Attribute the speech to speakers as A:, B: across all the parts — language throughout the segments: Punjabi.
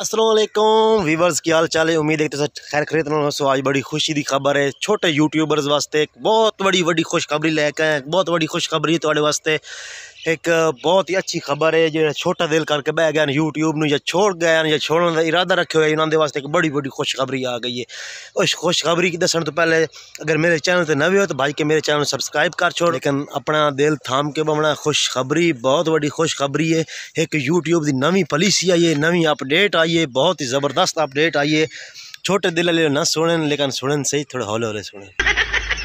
A: असलम वीवर्स की हाल चाल है उम्मीद है तो खैर खरीद सो आज बड़ी खुशी की खबर है छोटे यूट्यूबर्स वास्ते एक बहुत बड़ी बड़ी खुशखबरी लेकर आए बहुत बड़ी खुशखबरी थोड़े वास्ते एक बहुत ही अच्छी खबर है जो छोटा दिल करके बह गया यूट्यूब या छोड़ गए या छोड़ने का इरादा रखे हुए उन्होंने वास्ते एक बड़ी बड़ी खुशखबरी आ गई है उस खुशखबरी की दसन तो पहले अगर मेरे चैनल से नवे हो तो भाई के मेरे चैनल सब्सक्राइब कर छोड़ लेकिन अपना दिल थाम के बमना खुशखबरी बहुत बड़ी खुशखबरी है एक यूट्यूब की नवी पॉलिसी आई है नवी अपडेट आई है बहुत ही ज़बरदस्त अपडेट आई है छोटे दिल ले ना सुन लेकिन सुनने सही थोड़े हौले हौले सुने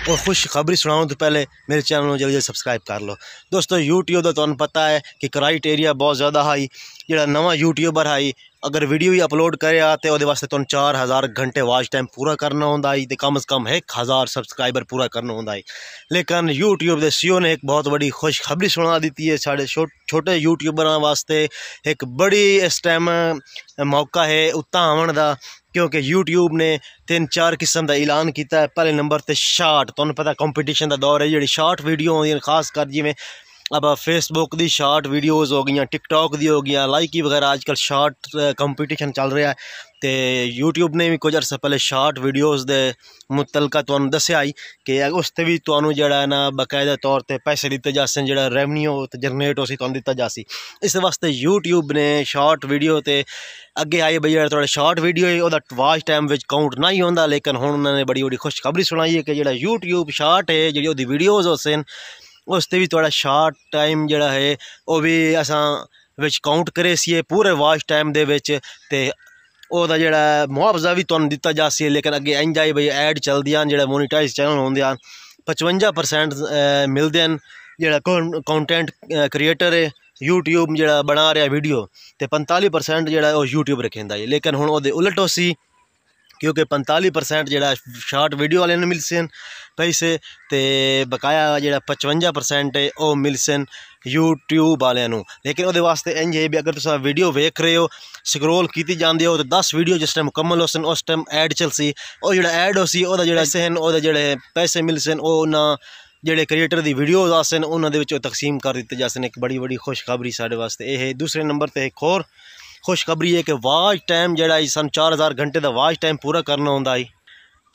A: और खुश खबरी सुनाऊँ तो पहले मेरे चैनल में जल्दी जल्दी सबसक्राइब कर लो दोस्तों यूट्यूब का तुम पता है कि क्राइटेरिया बहुत ज़्यादा हाई जो नवा यूट्यूबर हाई अगर वीडियो ही अपलोड करे तो वास्ते तुम चार हज़ार घंटे वाच टाइम पूरा करना होंगे ही तो कम अज़ कम एक हज़ार सबसक्राइबर पूरा करना होंगे ही लेकिन यूट्यूब के सीओ ने एक बहुत बड़ी खुशखबरी सुना दी है साढ़े छो छोटे यूट्यूबर वास्ते एक बड़ी इस टाइम मौका है उत्तर आवन का ਕਿਉਂਕਿ YouTube ਨੇ ਤਿੰਨ ਚਾਰ ਕਿਸਮ ਦਾ ਐਲਾਨ ਕੀਤਾ ਹੈ ਪਹਿਲੇ ਨੰਬਰ ਤੇ ਸ਼ਾਰਟ ਤੁਹਾਨੂੰ ਪਤਾ ਕੰਪੀਟੀਸ਼ਨ ਦਾ ਦੌਰ ਹੈ ਜਿਹੜੀ ਸ਼ਾਰਟ ਵੀਡੀਓ ਹੈ ਖਾਸ ਕਰ ਜਿਵੇਂ अब फेसबुक ਦੀ ਸ਼ਾਰਟ ਵੀਡੀਓਜ਼ ਹੋ ਗਈਆਂ ਟਿਕਟੌਕ ਦੀ ਹੋ ਗਈਆਂ ਲਾਈਕੀ ਵਗੈਰਾ ਅੱਜ ਸ਼ਾਰਟ ਕੰਪੀਟੀਸ਼ਨ ਚੱਲ ਰਿਹਾ ਤੇ YouTube ਨੇ ਵੀ ਕੁਝ ਅਰਸੇ ਪਹਿਲੇ ਸ਼ਾਰਟ ਵੀਡੀਓਜ਼ ਦੇ ਮੁਤਲਕਾ ਤੁਹਾਨੂੰ ਦੱਸਿਆ ਹੀ ਕਿ ਉਸ ਤੇ ਵੀ ਤੁਹਾਨੂੰ ਜਿਹੜਾ ਨਾ ਬਕਾਇਦਾ ਤੌਰ ਤੇ ਪੈਸੇ ਦਿੱਤੇ ਜਾ ਸਕਣ ਜਿਹੜਾ ਰੈਵਨਿਊ ਜਨਰੇਟ ਹੋ ਸੀ ਤੁਹਾਨੂੰ ਦਿੱਤਾ ਜਾ ਸੀ ਇਸ ਵਾਸਤੇ YouTube ਨੇ ਸ਼ਾਰਟ ਵੀਡੀਓ ਤੇ ਅੱਗੇ ਆਏ ਬਈ ਜਿਹੜਾ ਤੁਹਾਡਾ ਸ਼ਾਰਟ ਵੀਡੀਓ ਹੈ ਉਹਦਾ ਵਾਚ ਟਾਈਮ ਵਿੱਚ ਕਾਊਂਟ ਨਹੀਂ ਹੁੰਦਾ ਲੇਕਿਨ ਹੁਣ ਉਹਨਾਂ ਨੇ ਬੜੀ ਬੜੀ ਖੁਸ਼ਖਬਰੀ ਸੁਣਾਈ ਹੈ ਕਿ ਜਿਹੜਾ YouTube ਸ਼ਾਰਟ ਹੈ ਜਿਹੜੀ ਉਹਦੀ ਵੀਡੀਓਜ਼ ਹੋ ਸਨ ਉਸ ਤੇ ਵੀ ਤੁਹਾਡਾ ਸ਼ਾਰਟ ਟਾਈਮ ਜਿਹੜਾ ਹੈ ਉਹ ਵੀ ਅਸਾਂ ਵਿੱਚ ਕਾਊਂਟ ਕਰੇ ਸੀ ਪੂਰੇ ਵਾਚ ਟਾਈਮ ਦੇ ਵਿੱਚ ਤੇ ਉਹਦਾ ਜਿਹੜਾ ਮੁਆਵਜ਼ਾ ਵੀ ਤੁਹਾਨੂੰ ਦਿੱਤਾ ਜਾ ਸੀ ਲੇਕਿਨ ਅੱਗੇ ਇੰਜਾਈ ਬਈ ਐਡ ਚੱਲਦੀਆਂ ਜਿਹੜਾ ਮੋਨੀਟਾਈਜ਼ ਚੈਨਲ ਹੁੰਦੇ ਆ 55% ਮਿਲਦੇ ਹਨ ਜਿਹੜਾ ਕੰਟੈਂਟ ਕ੍ਰੀਏਟਰ ਹੈ YouTube ਜਿਹੜਾ ਬਣਾ ਰਿਹਾ ਵੀਡੀਓ ਤੇ 45% ਜਿਹੜਾ ਉਹ YouTube ਰੱਖਿੰਦਾ ਹੈ ਲੇਕਿਨ ਹੁਣ ਉਹਦੇ ਉਲਟ ਹੋ ਸੀ क्योंकि पंताली परसेंट जेह्ड़ा शार्ट वीडियो आह्लें नू मिलसे न पैसे ते बकाया जेह्ड़ा पचुंजा परसेंट ऐ ओह् मिलसे न यूट्यूब आह्लें नू लेकिन ओह्दे बास्तै इं'या ऐ कि अगर तुस वीडियो देख रहे ओ स्क्रॉल कीती जंदे ओ ते दस वीडियो जिस टाइम मुकम्मल होङन उस टाइम ऐड चलसी ओह् जेह्ड़ा ऐड होसी ओह्दा जेह्ड़ा पैसे न ओह्दे जेह्ड़े पैसे मिलसे न ओह् उन्ना जेह्ड़े क्रिएटर दी वीडियोज आस्तै न उन्ना दे बिच ओह् तकसीम करी दित्ते जाङन इक बड़ी बड्डी खुशखबरी साढ़े बास्तै एह् हे दूसरे नंबर ते इक होर ਖੁਸ਼ਖਬਰੀ ਹੈ ਕਿ ਵਾਚ ਟਾਈਮ ਜਿਹੜਾ ਹੈ ਸਾਨੂੰ 4000 ਘੰਟੇ ਦਾ ਵਾਚ ਟਾਈਮ ਪੂਰਾ ਕਰਨਾ ਹੁੰਦਾ ਹੈ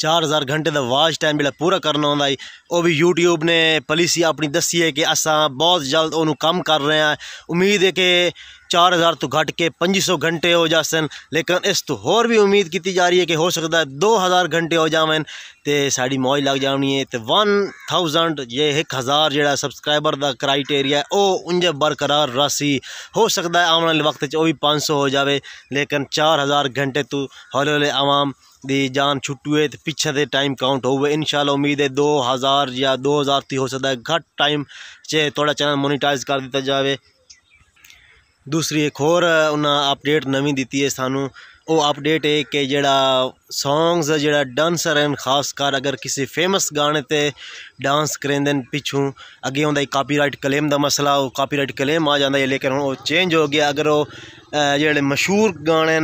A: 4000 ਘੰਟੇ ਦਾ ਵਾਚ ਟਾਈਮ ਜਿਹੜਾ ਪੂਰਾ ਕਰਨਾ ਹੁੰਦਾ ਹੈ ਉਹ ਵੀ YouTube ਨੇ ਪਾਲਿਸੀ ਆਪਣੀ ਦੱਸੀ ਹੈ ਕਿ ਅਸਾਂ ਬਹੁਤ ਜਲਦ ਉਹਨੂੰ ਕੰਮ ਕਰ ਰਹੇ ਹਾਂ ਉਮੀਦ ਹੈ ਕਿ 4000 ਤੋਂ ਘਟ ਕੇ 2500 ਘੰਟੇ ਹੋ ਜਾਸਨ ਲੇਕਿਨ ਇਸ ਤੋਂ ਹੋਰ ਵੀ ਉਮੀਦ ਕੀਤੀ ਜਾ ਰਹੀ ਹੈ ਕਿ ਹੋ ਸਕਦਾ ਹੈ 2000 ਘੰਟੇ ਹੋ ਜਾਵਨ ਤੇ ਸਾਡੀ ਮੌਜ ਲੱਗ ਜਾਣੀ ਹੈ ਤੇ 1000 ਇਹ 1000 ਜਿਹੜਾ ਸਬਸਕ੍ਰਾਈਬਰ ਦਾ ਕ੍ਰਾਈਟੇਰੀਆ ਉਹ ਉਂਝ ਬਰਕਰਾਰ ਰਾਸੀ ਹੋ ਸਕਦਾ ਹੈ ਆਉਣ ਵਾਲੇ ਵਕਤ 'ਚ ਉਹ ਵੀ 500 ਹੋ ਜਾਵੇ ਲੇਕਿਨ 4000 ਘੰਟੇ ਤੋਂ ਹੌਲੇ ਹੌਲੇ ਆਵਾਮ ਦੀ ਜਾਨ ਛੁੱਟੂਏ ਤੇ ਪਿੱਛੇ ਦੇ ਟਾਈਮ ਕਾਊਂਟ ਹੋਵੇ ਇਨਸ਼ਾਅੱਲਾ ਉਮੀਦ ਹੈ 2000 ਜਾਂ 2000 ਤੀ ਹੋ ਸਕਦਾ ਹੈ ਘੱਟ ਟਾਈਮ 'ਚ ਤੁਹਾਡਾ ਚੈਨਲ ਮੋਨੀਟਾਈਜ਼ ਕਰ ਦਿੱਤਾ ਜਾਵੇ ਦੂਸਰੀ ਇੱਕ ਹੋਰ ਉਹਨਾਂ ਅਪਡੇਟ ਨਵੀਂ ਦਿੱਤੀ ਹੈ ਸਾਨੂੰ ਉਹ ਅਪਡੇਟ ਹੈ ਕਿ ਜਿਹੜਾ ਸੌਂਗਸ ਜਿਹੜਾ ਡਾਂਸਰ ਹਨ ਖਾਸ ਕਰ ਅਗਰ ਕਿਸੇ ਫੇਮਸ ਗਾਣੇ ਤੇ ਡਾਂਸ ਕਰਦੇ ਨੇ ਪਿੱਛੋਂ ਅੱਗੇ ਹੁੰਦਾ ਹੈ ਕਾਪੀਰਾਈਟ ਕਲੇਮ ਦਾ ਮਸਲਾ ਉਹ ਕਾਪੀਰਾਈਟ ਕਲੇਮ ਆ ਜਾਂਦਾ ਹੈ ਲੇਕਿਨ ਹੁਣ ਉਹ ਚੇਂਜ ਹੋ ਗਿਆ ਅਗਰ ਉਹ ਜਿਹੜੇ ਮਸ਼ਹੂਰ ਗਾਣੇ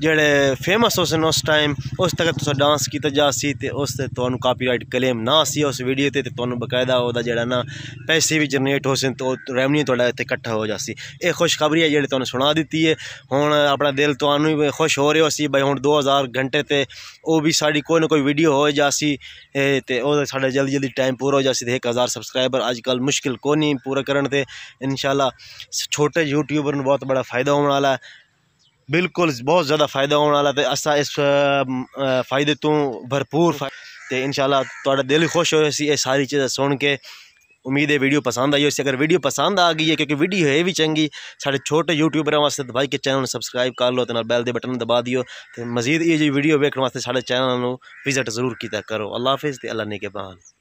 A: ਜਿਹੜੇ ਫੇਮਸ ਸਨ ਉਸ ਟਾਈਮ ਉਸ ਤੱਕ ਤੁਸੀਂ ਡਾਂਸ ਕੀਤਾ ਜਾ ਸੀ ਤੇ ਉਸ ਤੇ ਤੁਹਾਨੂੰ ਕਾਪੀਰਾਈਟ ਕਲੇਮ ਨਾ ਸੀ ਉਸ ਵੀਡੀਓ ਤੇ ਤੇ ਤੁਹਾਨੂੰ ਬਕਾਇਦਾ ਉਹਦਾ ਜਿਹੜਾ ਨਾ ਪੈਸੇ ਵੀ ਜਨਰੇਟ ਹੋ ਸਨ ਤੋਂ ਰੈਵਨਿਊ ਤੁਹਾਡਾ ਇੱਥੇ ਇਕੱਠਾ ਹੋ ਜਾ ਸੀ ਇਹ ਖੁਸ਼ਖਬਰੀ ਹੈ ਜਿਹੜੀ ਤੁਹਾਨੂੰ ਸੁਣਾ ਦਿੱਤੀ ਹੈ ਹੁਣ ਆਪਣਾ ਦਿਲ ਤੁਹਾਨੂੰ ਵੀ ਖੁਸ਼ ਹੋ ਰਿਹਾ ਸੀ ਬਈ ਹੁਣ 2000 ਘੰਟੇ ਤੇ ਉਹ ਵੀ ਸਾਡੀ ਕੋਈ ਨਾ ਕੋਈ ਵੀਡੀਓ ਹੋ ਜਾ ਸੀ ਤੇ ਉਹ ਸਾਡਾ ਜਲਦੀ ਜਲਦੀ ਟਾਈਮ ਪੂਰਾ ਹੋ ਜਾ ਸੀ ਤੇ 1000 ਸਬਸਕ੍ਰਾਈਬਰ ਅੱਜ ਕੱਲ ਮੁਸ਼ਕਿਲ ਕੋਈ ਨਹੀਂ ਪੂਰਾ ਕਰਨ ਤੇ ਇਨਸ਼ਾਅੱਲਾ ਛੋਟੇ ਯੂਟਿਊਬਰ ਨੂੰ ਬਹੁਤ ਬੜਾ ਫਾਇਦਾ ਹੋਣ ਵਾਲਾ ਹੈ ਬਿਲਕੁਲ ਬਹੁਤ ਜ਼ਿਆਦਾ ਫਾਇਦਾ ਹੋਣ ਵਾਲਾ ਤੇ ਅਸਾਂ ਇਸ ਫਾਇਦੇ ਤੋਂ ਭਰਪੂਰ ਤੇ ਇਨਸ਼ਾਅੱਲਾ ਤੁਹਾਡਾ ਦਿਲ ਹੀ ਖੁਸ਼ ਹੋਇਆ ਸੀ ਇਹ ਸਾਰੀ ਚੀਜ਼ਾਂ ਸੁਣ ਕੇ ਉਮੀਦ ਹੈ ਵੀਡੀਓ ਪਸੰਦ ਆਈ ਹੋਸੀ ਅਗਰ ਵੀਡੀਓ ਪਸੰਦ ਆ ਗਈ ਹੈ ਕਿਉਂਕਿ ਵੀਡੀਓ ਹੈ ਵੀ ਚੰਗੀ ਸਾਡੇ ਛੋਟੇ ਯੂਟਿਊਬਰਾਂ ਵਾਸਤੇ ਭਾਈ ਕੇ ਚੈਨਲ ਨੂੰ ਸਬਸਕ੍ਰਾਈਬ ਕਰ ਲਓ ਤੇ ਨਾਲ ਬੈਲ ਦੇ ਬਟਨ ਨੂੰ ਦਬਾ ਦਿਓ ਤੇ ਮਜ਼ੀਦ ਇਹ ਜੀ ਵੀਡੀਓ ਵੇਖਣ ਵਾਸਤੇ ਸਾਡੇ ਚੈਨਲ ਨੂੰ ਵਿਜ਼ਿਟ ਜ਼ਰੂਰ ਕੀਤਾ ਕਰੋ ਅੱਲਾ ਹਾਫਿਜ਼ ਤੇ ਅੱਲਾ ਨੇ ਕੇ ਬਾਨ